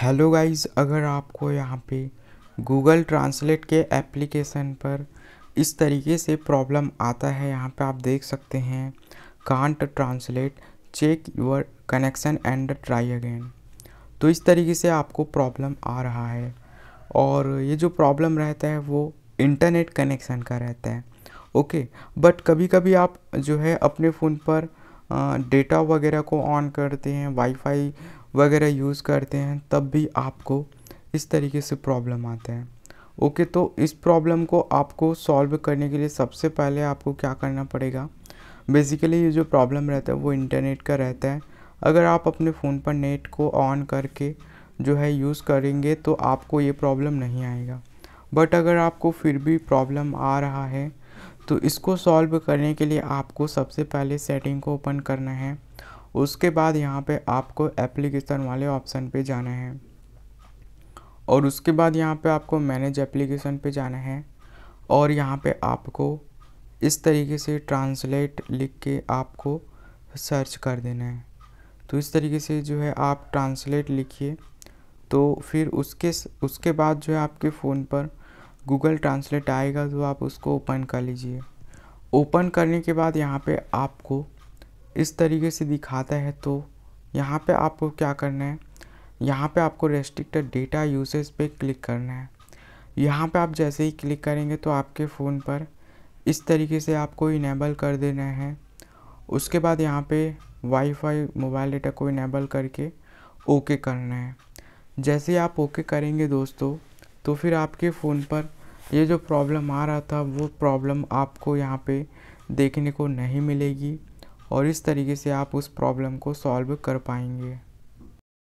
hello guys अगर आपको यहाँ पे गूगल ट्रांसलेट के एप्लीकेशन पर इस तरीके से प्रॉब्लम आता है यहाँ पे आप देख सकते हैं can't translate check your connection and try again तो इस तरीके से आपको प्रॉब्लम आ रहा है और ये जो प्रॉब्लम रहता है वो इंटरनेट कनेक्शन का रहता है ओके बट कभी कभी आप जो है अपने फ़ोन पर डेटा वगैरह को ऑन करते हैं वाईफाई वगैरह यूज़ करते हैं तब भी आपको इस तरीके से प्रॉब्लम आते हैं ओके okay, तो इस प्रॉब्लम को आपको सॉल्व करने के लिए सबसे पहले आपको क्या करना पड़ेगा बेसिकली ये जो प्रॉब्लम रहता है वो इंटरनेट का रहता है अगर आप अपने फ़ोन पर नेट को ऑन करके जो है यूज़ करेंगे तो आपको ये प्रॉब्लम नहीं आएगा बट अगर आपको फिर भी प्रॉब्लम आ रहा है तो इसको सॉल्व करने के लिए आपको सबसे पहले सेटिंग को ओपन करना है उसके बाद यहाँ पे आपको एप्लीकेशन वाले ऑप्शन पे जाना है और उसके बाद यहाँ पे आपको मैनेज एप्लीकेशन पे जाना है और यहाँ पे आपको इस तरीके से ट्रांसलेट लिख के आपको सर्च कर देना है तो इस तरीके से जो है आप ट्रांसलेट लिखिए तो फिर उसके उसके बाद जो है आपके फ़ोन पर गूगल ट्रांसलेट आएगा तो आप उसको ओपन कर लीजिए ओपन करने के बाद यहाँ पे आपको इस तरीके से दिखाता है तो यहाँ पे आपको क्या करना है यहाँ पे आपको रेस्ट्रिक्टेड डेटा यूसेज पे क्लिक करना है यहाँ पे आप जैसे ही क्लिक करेंगे तो आपके फ़ोन पर इस तरीके से आपको इनेबल कर देना है उसके बाद यहाँ पे वाईफाई मोबाइल डेटा को इनेबल करके ओके करना है जैसे ही आप ओके करेंगे दोस्तों तो फिर आपके फ़ोन पर ये जो प्रॉब्लम आ रहा था वो प्रॉब्लम आपको यहाँ पे देखने को नहीं मिलेगी और इस तरीके से आप उस प्रॉब्लम को सॉल्व कर पाएंगे